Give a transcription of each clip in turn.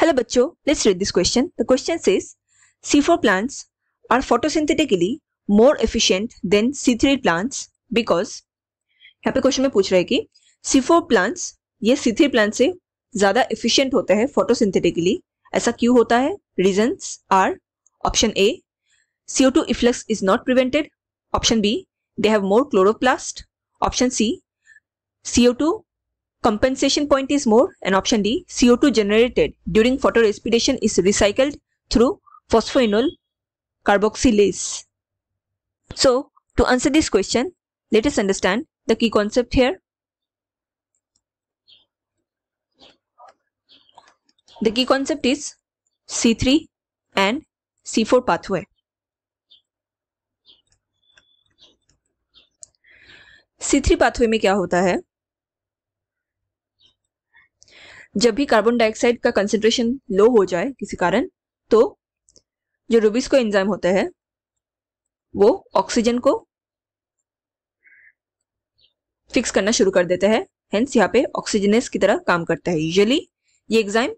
Hello बच्चों let's read this question the question says C four plants are photosynthetically more efficient than C three plants because यहाँ पे question में पूछ रहा कि सी फोर प्लांट्स ये सी थ्री प्लांट से ज्यादा एफिशिएंट होते हैं फोटोसिंथेटिकली ऐसा क्यों होता है reason are option A CO two efflux is not prevented option B they have more chloroplast option C CO two Compensation point is more and option D, CO2 generated during photorespiration is recycled through phosphoenol carboxylase. So, to answer this question, let us understand the key concept here. The key concept is C3 and C4 pathway. C3 pathway में क्या होता है जब भी carbon dioxide का concentration low हो जाए किसी कारण तो जो रूबिस्को एंजाइम होता है वो ऑक्सीजन को फिक्स करना शुरू कर देता है हेंस यहाँ पे ऑक्सीजनेस की तरह काम करता है यूजली ये एग्जाम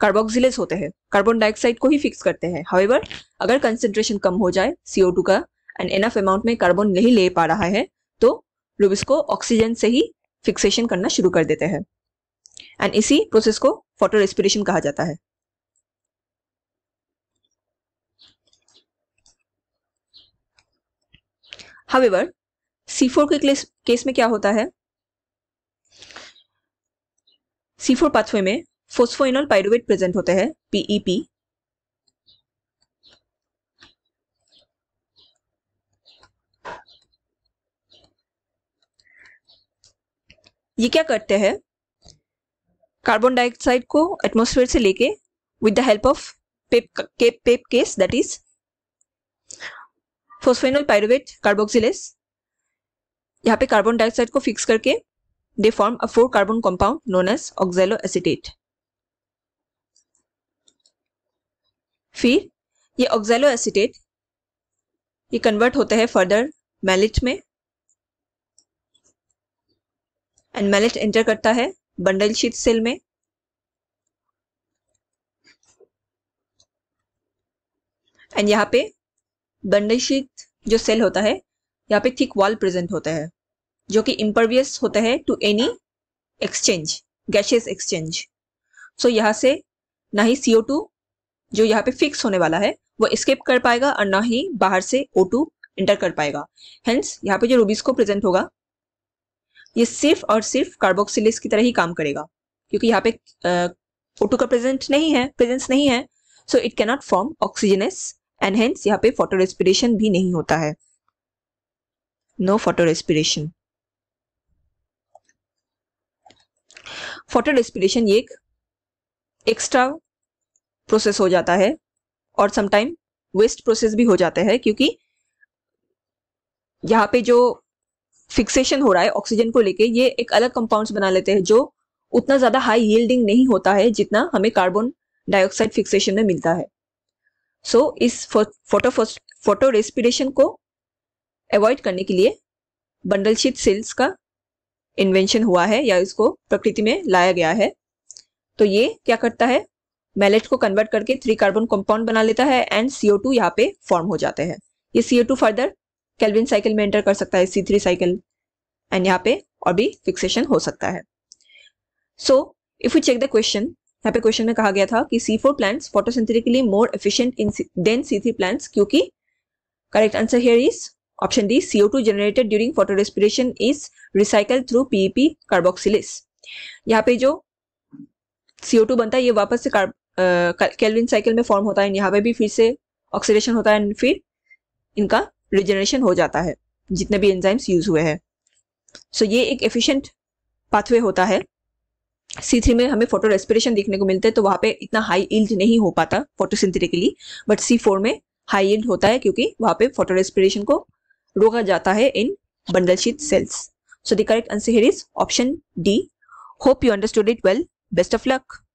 कार्बोक्सिलेस होते हैं कार्बन डाइऑक्साइड को ही फिक्स करते हैं हावेवर अगर कंसेंट्रेशन कम हो जाए सीओ टू का एंड एनफ अमाउंट में कार्बन नहीं ले पा रहा है तो रूबिस्को ऑक्सीजन से ही फिक्सेशन करना शुरू कर देते हैं एंड इसी प्रोसेस को फोटो रेस्पिरेशन कहा जाता है हावेवर C4 के केस में क्या होता है C4 पाथवे में फोस्फोइनोल पाइरुवेट प्रेजेंट होते हैं पीईपी e ये क्या करते हैं कार्बन डाइऑक्साइड को एटमोसफेयर से लेके with the help of PEP PEP case that is phosphoenol pyruvate carboxylase यहाँ पे कार्बन डाइऑक्साइड को फिक्स करके they form a four carbon compound known as oxaloacetate फिर ये ऑक्जेलो एसिटेट ये कन्वर्ट होता है फर्दर मैलिट में एंड मैलिट एंटर करता है बंडल शीट सेल में एंड यहाँ पे बंडल शीट जो सेल होता है यहाँ पे थिक वॉल प्रेजेंट होता है जो कि इम्परवियस होता है to any exchange gases exchange so यहाँ से ना ही सीओ टू जो यहाँ पे फिक्स होने वाला है वो स्केप कर पाएगा और ना ही बाहर से ओ टू इंटर कर पाएगा हेंस यहाँ पे जो रूबीस को प्रेजेंट होगा ये सिर्फ और सिर्फ कार्बोक्सिलेस की तरह ही काम करेगा क्योंकि यहाँ पे ओ का प्रेजेंट नहीं है प्रेजेंस नहीं है so it cannot form oxygenase and hence यहाँ पे फोटो रेस्पिरेशन भी नहीं होता है no photorespiration photorespiration ये एक एक्स्ट्रा प्रोसेस हो जाता है और समटाइम वेस्ट प्रोसेस भी हो जाता है क्योंकि यहाँ पे जो फिक्सेशन हो रहा है ऑक्सीजन को लेके ये एक अलग कंपाउंड्स बना लेते हैं जो उतना ज्यादा हाई यील्डिंग नहीं होता है जितना हमें कार्बन डाइऑक्साइड फिक्सेशन में मिलता है सो so, इस फोटो फोटो रेस्पिरेशन को अवॉइड करने के लिए बंडलशीत सेल्स का इन्वेंशन हुआ है या इसको प्रकृति में लाया गया है तो ये क्या करता है मैलेट को कन्वर्ट करके थ्री कार्बन कंपाउंड बना लेता है एंड सीओ टू यहाँ पे फॉर्म हो जाते हैं ये CO two further Calvin cycle में एंटर कर सकता है सी थ्री साइकिल एंड यहाँ पे और भी फिक्सेशन हो सकता है so if you check the question यहाँ पे क्वेश्चन में कहा गया था कि C four plants photosynthetically more efficient in than C three plants क्योंकि correct answer here is option D CO two generated during photorespiration is recycled through PP carboxylase यहाँ पे जो सीओ टू बनता है ये वापस से कैलविन साइकिल में फॉर्म होता है यहाँ पे भी फिर से ऑक्सीडेशन होता है एंड फिर इनका रिजनरेशन हो जाता है जितने भी एंजाइम्स यूज हुए हैं सो so, ये एक एफिशिएंट पाथवे होता है सी थ्री में हमें फोटो रेस्पिरेशन देखने को मिलता है तो वहाँ पे इतना हाई इल्ड नहीं हो पाता सिंथेटिकली बट सी फोर में हाई इल्ड होता है क्योंकि वहाँ पे फोटो रेस्पिरेशन को रोका जाता है in bundle cells cells. So the correct answer here is option D. Hope you understood it well. Best of